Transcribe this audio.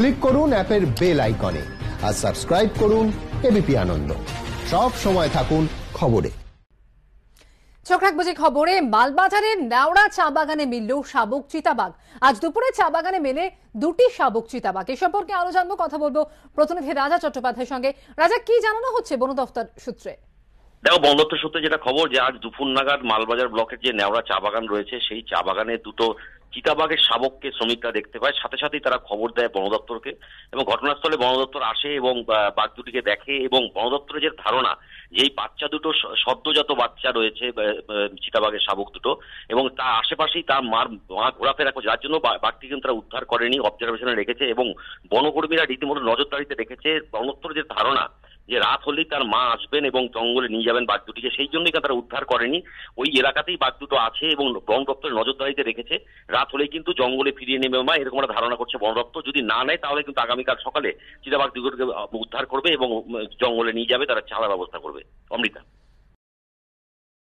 click করুন অ্যাপের bell আইকনে আর সাবস্ক্রাইব করুন এবিপি আনন্দ সব সময় থাকুন খবরে চোখ রাখবো যে খবরে মালবাজারের নাওড়া চা বাগানে মিলল শাবক চিতাবাগ আজ দুপুরে চা বাগানে মেলে দুটি শাবক চিতাবাগ এ সম্পর্কে আরো জানবো কথা বলবো প্রতিনিধি রাজা চট্টোপাধ্যায়ের সঙ্গে রাজা কি জানানো হচ্ছে বন দফতর সূত্রে দেখো বন্দত্ব সূত্রে যেটা খবর যে আজ দুপুর নাগাদ মালবাজার ব্লকের যে নেওড়া চা বাগান রয়েছে সেই চা বাগানে দুটো চিতাবাঘের শাবককে শ্রমিকরা দেখতে পায় সাথে সাথেই তারা খবর দেয় বন দপ্তরকে এবং ঘটনাস্থলে বন দপ্তর আসে এবং বাঘ দুটিকে দেখে এবং বন দপ্তরের যে ধারণা যে এই বাচ্চা দুটো সদ্যজাত বাচ্চা রয়েছে বাঘের শাবক দুটো এবং তার আশেপাশেই তার মার মা ঘোরাফেরা করছে যার জন্য বাঘটি কিন্তু তারা উদ্ধার করেনি অবজারভেশনে রেখেছে এবং বনকর্মীরা রীতিমতো নজরদারিতে রেখেছে বন দপ্তরের যে ধারণা যে রাত হলেই তার মা আসবেন এবং জঙ্গলে নিয়ে যাবেন বাঘ দুটিকে সেই জন্যই তারা উদ্ধার করেনি ওই এলাকাতেই বাঘ দুটো আছে এবং বন দপ্তরের নজরদারিতে রেখেছে রাত হলেই কিন্তু জঙ্গলে ফিরিয়ে নেবে মা এরকম একটা ধারণা করছে বন দপ্তর যদি না নেয় তাহলে কিন্তু আগামীকাল সকালে চিতাবাঘ দুটোকে উদ্ধার করবে এবং জঙ্গলে নিয়ে যাবে তারা ছাড়া ব্যবস্থা করবে অমৃতা